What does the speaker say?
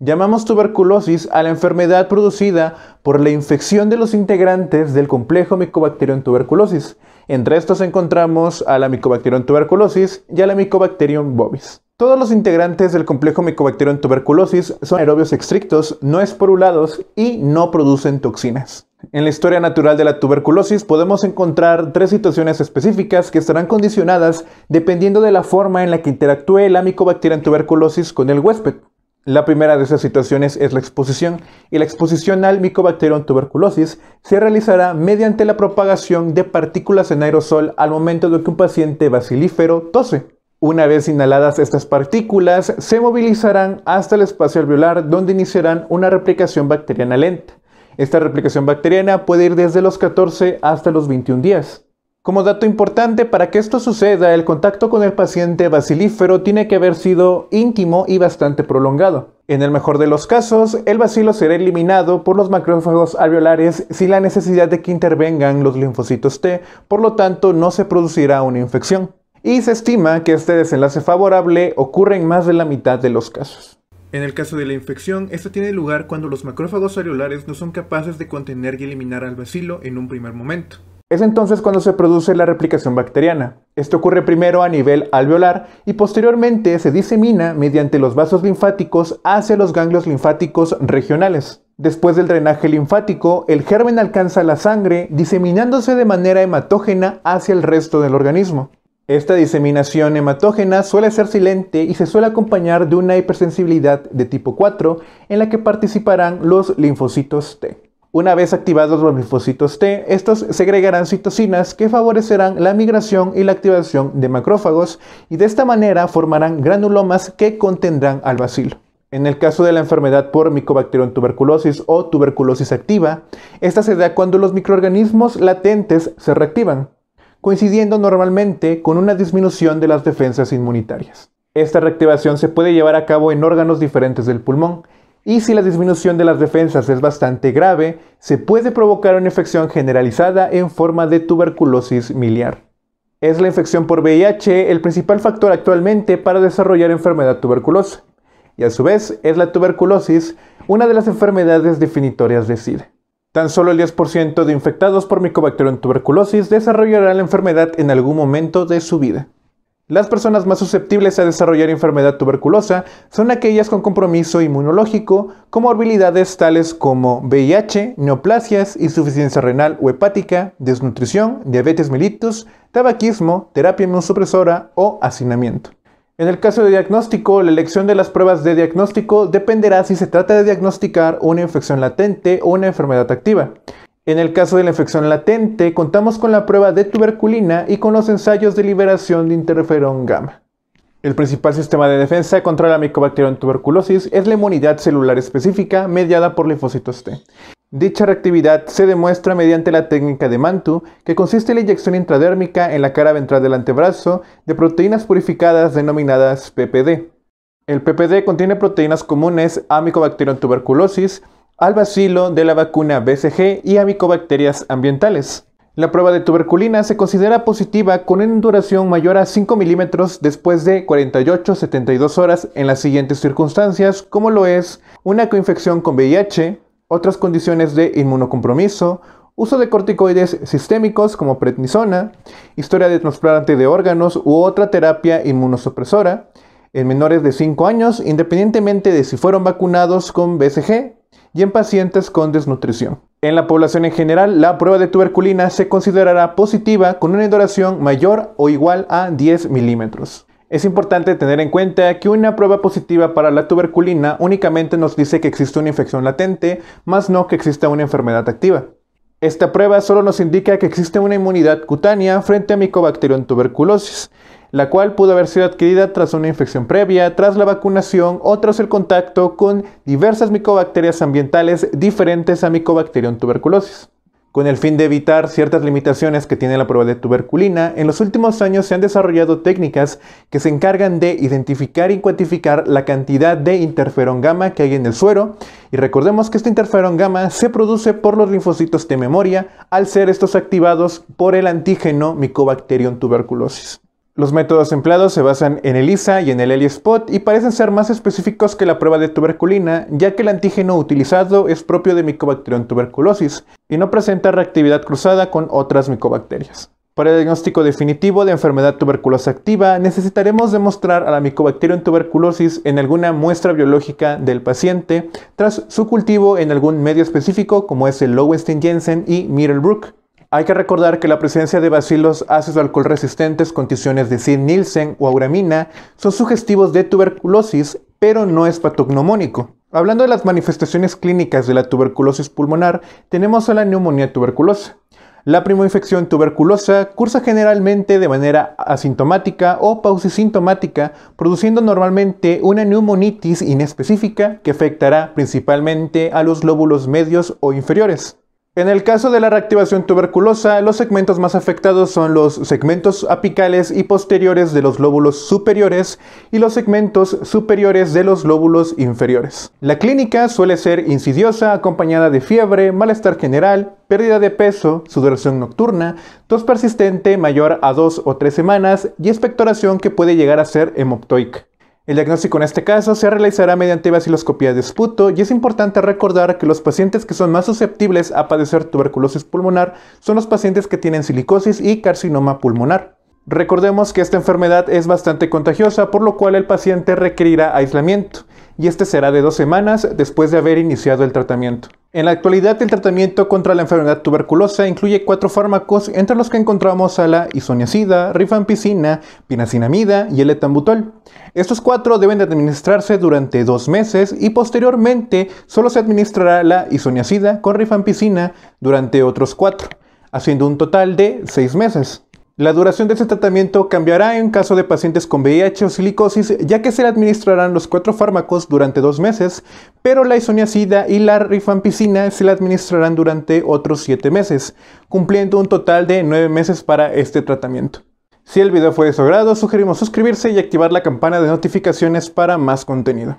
Llamamos tuberculosis a la enfermedad producida por la infección de los integrantes del complejo Mycobacterium tuberculosis. Entre estos encontramos a la Mycobacterium tuberculosis y a la Mycobacterium bovis. Todos los integrantes del complejo Mycobacterium tuberculosis son aerobios estrictos, no esporulados y no producen toxinas. En la historia natural de la tuberculosis podemos encontrar tres situaciones específicas que estarán condicionadas dependiendo de la forma en la que interactúe la Mycobacterium tuberculosis con el huésped. La primera de esas situaciones es la exposición, y la exposición al Mycobacterium tuberculosis se realizará mediante la propagación de partículas en aerosol al momento de que un paciente bacilífero tose. Una vez inhaladas estas partículas, se movilizarán hasta el espacio alveolar donde iniciarán una replicación bacteriana lenta. Esta replicación bacteriana puede ir desde los 14 hasta los 21 días. Como dato importante, para que esto suceda, el contacto con el paciente basilífero tiene que haber sido íntimo y bastante prolongado. En el mejor de los casos, el bacilo será eliminado por los macrófagos alveolares sin la necesidad de que intervengan los linfocitos T, por lo tanto no se producirá una infección. Y se estima que este desenlace favorable ocurre en más de la mitad de los casos. En el caso de la infección, esto tiene lugar cuando los macrófagos alveolares no son capaces de contener y eliminar al bacilo en un primer momento. Es entonces cuando se produce la replicación bacteriana. Esto ocurre primero a nivel alveolar y posteriormente se disemina mediante los vasos linfáticos hacia los ganglios linfáticos regionales. Después del drenaje linfático, el germen alcanza la sangre diseminándose de manera hematógena hacia el resto del organismo. Esta diseminación hematógena suele ser silente y se suele acompañar de una hipersensibilidad de tipo 4 en la que participarán los linfocitos T. Una vez activados los linfocitos T, estos segregarán citocinas que favorecerán la migración y la activación de macrófagos y de esta manera formarán granulomas que contendrán al bacilo. En el caso de la enfermedad por Mycobacterium tuberculosis o tuberculosis activa, esta se da cuando los microorganismos latentes se reactivan, coincidiendo normalmente con una disminución de las defensas inmunitarias. Esta reactivación se puede llevar a cabo en órganos diferentes del pulmón, y si la disminución de las defensas es bastante grave, se puede provocar una infección generalizada en forma de tuberculosis miliar. Es la infección por VIH el principal factor actualmente para desarrollar enfermedad tuberculosa, y a su vez es la tuberculosis una de las enfermedades definitorias de SIDA. Tan solo el 10% de infectados por Mycobacterium tuberculosis desarrollará la enfermedad en algún momento de su vida. Las personas más susceptibles a desarrollar enfermedad tuberculosa son aquellas con compromiso inmunológico, comorbilidades tales como VIH, neoplasias, insuficiencia renal o hepática, desnutrición, diabetes mellitus, tabaquismo, terapia inmunosupresora o hacinamiento. En el caso de diagnóstico, la elección de las pruebas de diagnóstico dependerá si se trata de diagnosticar una infección latente o una enfermedad activa. En el caso de la infección latente, contamos con la prueba de tuberculina y con los ensayos de liberación de interferón gamma. El principal sistema de defensa contra la en tuberculosis es la inmunidad celular específica mediada por linfocitos T. Dicha reactividad se demuestra mediante la técnica de Mantu, que consiste en la inyección intradérmica en la cara ventral del antebrazo de proteínas purificadas denominadas PPD. El PPD contiene proteínas comunes a Mycobacterium tuberculosis, al bacilo de la vacuna BCG y a micobacterias ambientales. La prueba de tuberculina se considera positiva con una duración mayor a 5 milímetros después de 48-72 horas en las siguientes circunstancias, como lo es una coinfección con VIH, otras condiciones de inmunocompromiso, uso de corticoides sistémicos como prednisona, historia de trasplante de órganos u otra terapia inmunosupresora, en menores de 5 años, independientemente de si fueron vacunados con BCG y en pacientes con desnutrición. En la población en general, la prueba de tuberculina se considerará positiva con una indoración mayor o igual a 10 milímetros. Es importante tener en cuenta que una prueba positiva para la tuberculina únicamente nos dice que existe una infección latente, más no que exista una enfermedad activa. Esta prueba solo nos indica que existe una inmunidad cutánea frente a Mycobacterium tuberculosis la cual pudo haber sido adquirida tras una infección previa, tras la vacunación o tras el contacto con diversas micobacterias ambientales diferentes a Mycobacterium tuberculosis. Con el fin de evitar ciertas limitaciones que tiene la prueba de tuberculina, en los últimos años se han desarrollado técnicas que se encargan de identificar y cuantificar la cantidad de interferón gamma que hay en el suero. Y recordemos que este interferón gamma se produce por los linfocitos de memoria al ser estos activados por el antígeno Mycobacterium tuberculosis. Los métodos empleados se basan en el ISA y en el ELISpot y parecen ser más específicos que la prueba de tuberculina, ya que el antígeno utilizado es propio de Mycobacterium tuberculosis y no presenta reactividad cruzada con otras micobacterias. Para el diagnóstico definitivo de enfermedad tuberculosa activa, necesitaremos demostrar a la Mycobacterium tuberculosis en alguna muestra biológica del paciente tras su cultivo en algún medio específico como es el Lowenstein-Jensen y Middlebrook. Hay que recordar que la presencia de bacilos ácidos alcohol resistentes, condiciones de Sid Nielsen o auramina, son sugestivos de tuberculosis, pero no es patognomónico. Hablando de las manifestaciones clínicas de la tuberculosis pulmonar, tenemos a la neumonía tuberculosa. La primoinfección tuberculosa cursa generalmente de manera asintomática o pausisintomática, produciendo normalmente una neumonitis inespecífica que afectará principalmente a los lóbulos medios o inferiores. En el caso de la reactivación tuberculosa, los segmentos más afectados son los segmentos apicales y posteriores de los lóbulos superiores y los segmentos superiores de los lóbulos inferiores. La clínica suele ser insidiosa acompañada de fiebre, malestar general, pérdida de peso, sudoración nocturna, tos persistente mayor a dos o tres semanas y expectoración que puede llegar a ser hemoptoica. El diagnóstico en este caso se realizará mediante vaciloscopía de esputo y es importante recordar que los pacientes que son más susceptibles a padecer tuberculosis pulmonar son los pacientes que tienen silicosis y carcinoma pulmonar. Recordemos que esta enfermedad es bastante contagiosa, por lo cual el paciente requerirá aislamiento y este será de dos semanas después de haber iniciado el tratamiento. En la actualidad, el tratamiento contra la enfermedad tuberculosa incluye cuatro fármacos, entre los que encontramos a la isoniazida, rifampicina, pinacinamida y el etambutol. Estos cuatro deben de administrarse durante dos meses y posteriormente solo se administrará la isoniazida con rifampicina durante otros cuatro, haciendo un total de seis meses. La duración de este tratamiento cambiará en caso de pacientes con VIH o silicosis, ya que se le administrarán los cuatro fármacos durante dos meses, pero la isoniazida y la rifampicina se le administrarán durante otros siete meses, cumpliendo un total de nueve meses para este tratamiento. Si el video fue de su agrado, sugerimos suscribirse y activar la campana de notificaciones para más contenido.